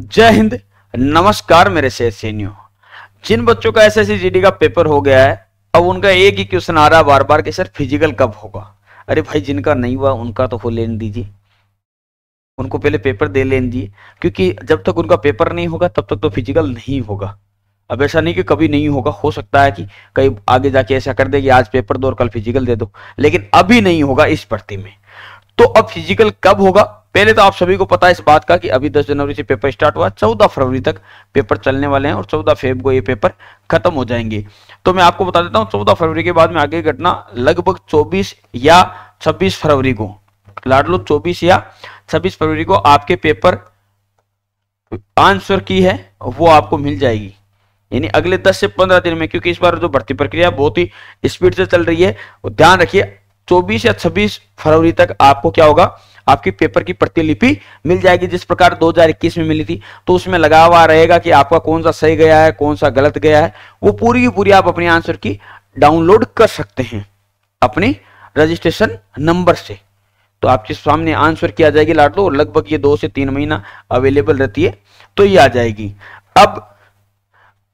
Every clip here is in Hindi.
जय हिंद नमस्कार मेरे से सीनियो जिन बच्चों का एसएससी जीडी का पेपर हो गया है अब उनका एक ही क्वेश्चन आ रहा है बार बार कि सर फिजिकल कब होगा अरे भाई जिनका नहीं हुआ उनका तो हो लेने दीजिए उनको पहले पेपर दे लेने दीजिए क्योंकि जब तक उनका पेपर नहीं होगा तब तक तो फिजिकल नहीं होगा अब ऐसा नहीं कि कभी नहीं होगा हो सकता है कि कहीं आगे जाके ऐसा कर दे कि आज पेपर दो और कल फिजिकल दे दो लेकिन अभी नहीं होगा इस भर्ती में तो अब फिजिकल कब होगा पहले तो आप सभी को पता है इस बात का कि अभी 10 जनवरी से पेपर स्टार्ट हुआ 14 फरवरी तक पेपर चलने वाले हैं और 14 फेब को ये पेपर खत्म हो जाएंगे तो मैं आपको बता देता हूँ 14 फरवरी के बाद में आगे घटना लगभग 24 या 26 फरवरी को लाड लो चौबीस या छब्बीस फरवरी को आपके पेपर आंसर की है वो आपको मिल जाएगी यानी अगले दस से पंद्रह दिन में क्योंकि इस बार जो भर्ती प्रक्रिया बहुत ही स्पीड से चल रही है ध्यान रखिए चौबीस या छब्बीस फरवरी तक आपको क्या होगा आपकी पेपर की प्रतिलिपि मिल जाएगी जिस प्रकार 2021 में मिली थी तो उसमें लगा हुआ रहेगा कि आपका कौन सा सही गया है कौन सा गलत गया है वो पूरी की पूरी आप अपने आंसर की डाउनलोड कर सकते हैं अपने रजिस्ट्रेशन नंबर से तो आपके सामने आंसर की आ जाएगी लाट लो लगभग ये दो से तीन महीना अवेलेबल रहती है तो ये आ जाएगी अब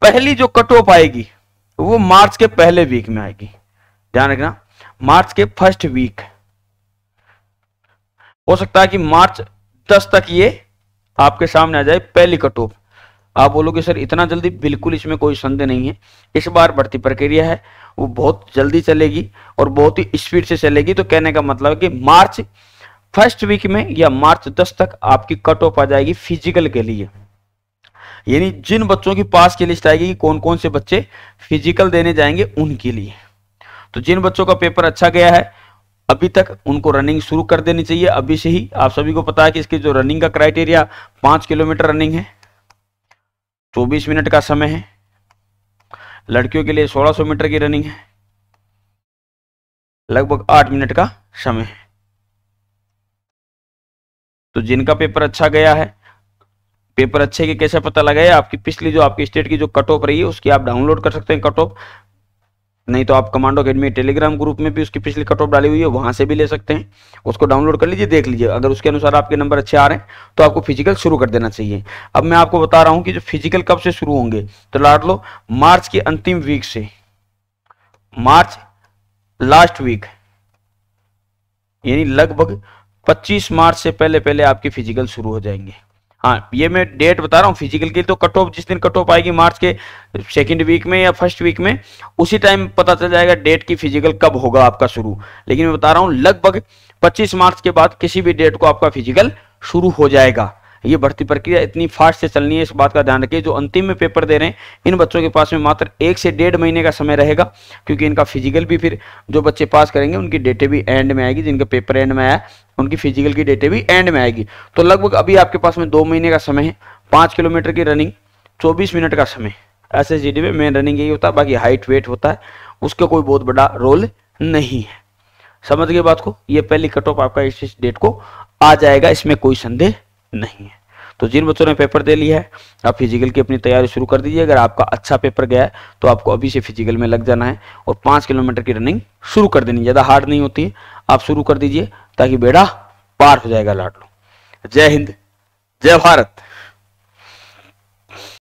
पहली जो कट ऑफ आएगी वो मार्च के पहले वीक में आएगी ध्यान रखना मार्च के फर्स्ट वीक हो सकता है कि मार्च दस तक ये आपके सामने आ जाए पहली कट ऑफ आप बोलोगे सर इतना जल्दी बिल्कुल इसमें कोई संदेह नहीं है इस बार भर्ती प्रक्रिया है वो बहुत जल्दी चलेगी और बहुत ही स्पीड से चलेगी तो कहने का मतलब है कि मार्च फर्स्ट वीक में या मार्च दस तक आपकी कट ऑफ आ जाएगी फिजिकल के लिए यानी जिन बच्चों की पास की लिस्ट आएगी कि कौन कौन से बच्चे फिजिकल देने जाएंगे उनके लिए तो जिन बच्चों का पेपर अच्छा गया है अभी तक उनको रनिंग शुरू कर देनी चाहिए अभी से ही आप सभी को पता है कि इसके जो रनिंग का क्राइटेरिया पांच किलोमीटर रनिंग है चौबीस मिनट का समय है लड़कियों के लिए सोलह सो मीटर की रनिंग है लगभग आठ मिनट का समय है तो जिनका पेपर अच्छा गया है पेपर अच्छे के कैसे पता लगाया आपकी पिछली जो आपकी स्टेट की जो कट ऑफ रही है उसकी आप डाउनलोड कर सकते हैं कट ऑफ नहीं तो आप कमांडो अकेडमी टेलीग्राम ग्रुप में भी उसकी पिछली कट ऑफ डाली हुई है वहां से भी ले सकते हैं उसको डाउनलोड कर लीजिए देख लीजिए अगर उसके अनुसार आपके नंबर अच्छे आ रहे हैं तो आपको फिजिकल शुरू कर देना चाहिए अब मैं आपको बता रहा हूँ कि जो फिजिकल कब से शुरू होंगे तो लाट लो मार्च के अंतिम वीक से मार्च लास्ट वीक यानी लगभग 25 मार्च से पहले पहले आपके फिजिकल शुरू हो जाएंगे हाँ ये मैं डेट बता रहा हूँ फिजिकल की तो कट ऑफ जिस दिन कट ऑफ आएगी मार्च के सेकेंड वीक में या फर्स्ट वीक में उसी टाइम पता चल जाएगा डेट की फिजिकल कब होगा आपका शुरू लेकिन मैं बता रहा हूँ लगभग 25 मार्च के बाद किसी भी डेट को आपका फिजिकल शुरू हो जाएगा ये भर्ती प्रक्रिया इतनी फास्ट से चलनी है इस बात का ध्यान रखिए जो अंतिम में पेपर दे रहे हैं इन बच्चों के पास में मात्र एक से डेढ़ महीने का समय रहेगा क्योंकि इनका फिजिकल भी फिर जो बच्चे पास करेंगे उनकी डेटे भी एंड में आएगी जिनका पेपर एंड में आया उनकी फिजिकल की डेटे भी एंड में आएगी तो लगभग अभी आपके पास में दो महीने का समय है पाँच किलोमीटर की रनिंग चौबीस मिनट का समय एस एस में मेन रनिंग यही होता है बाकी हाइट वेट होता है उसका कोई बहुत बड़ा रोल नहीं है समझ गए बात को ये पहली कट ऑफ आपका इस डेट को आ जाएगा इसमें कोई संदेह नहीं है तो जिन बच्चों ने पेपर दे लिया है आप फिजिकल की अपनी तैयारी शुरू कर दीजिए अगर आपका अच्छा पेपर गया है तो आपको अभी से फिजिकल में लग जाना है और पांच किलोमीटर की रनिंग शुरू कर देनी ज़्यादा हार्ड नहीं होती है आप शुरू कर दीजिए ताकि बेड़ा पार हो जाएगा लाडलो जय हिंद जय भारत